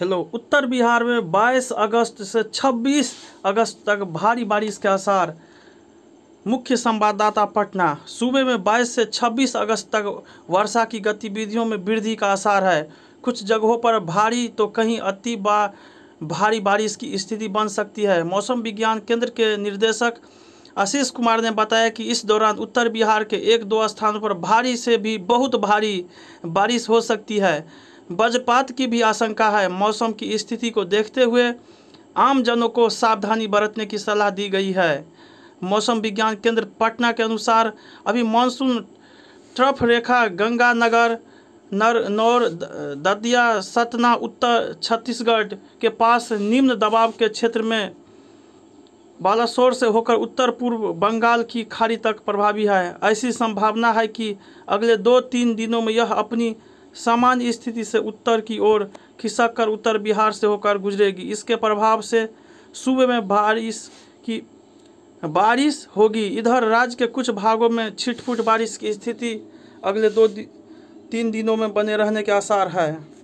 hello उत्तर बिहार में 22 अगस्त से 26 अगस्त तक भारी बारिश के आसार मुख्य संवाददाता पटना सूबे में 22 से 26 अगस्त तक वर्षा की गतिविधियों में वृद्धि का आसार है कुछ जगहों पर भारी तो कहीं अति बा भारी बारिश की स्थिति बन सकती है मौसम विज्ञान केंद्र के निर्देशक आशीष कुमार ने बताया कि इस दौरान उत्तर बिहार के एक दो स्थानों पर भारी से भी बहुत भारी बारिश हो सकती है वज्रपात की भी आशंका है मौसम की स्थिति को देखते हुए आमजनों को सावधानी बरतने की सलाह दी गई है मौसम विज्ञान केंद्र पटना के अनुसार अभी मानसून ट्रफ रेखा गंगानगर नर नौर ददिया सतना उत्तर छत्तीसगढ़ के पास निम्न दबाव के क्षेत्र में बालासोर से होकर उत्तर पूर्व बंगाल की खाड़ी तक प्रभावी है ऐसी संभावना है कि अगले दो तीन दिनों में यह अपनी सामान्य स्थिति से उत्तर की ओर खिसक कर उत्तर बिहार से होकर गुजरेगी इसके प्रभाव से सूबे में बारिश की बारिश होगी इधर राज्य के कुछ भागों में छिटपुट बारिश की स्थिति अगले दो दि, तीन दिनों में बने रहने के आसार है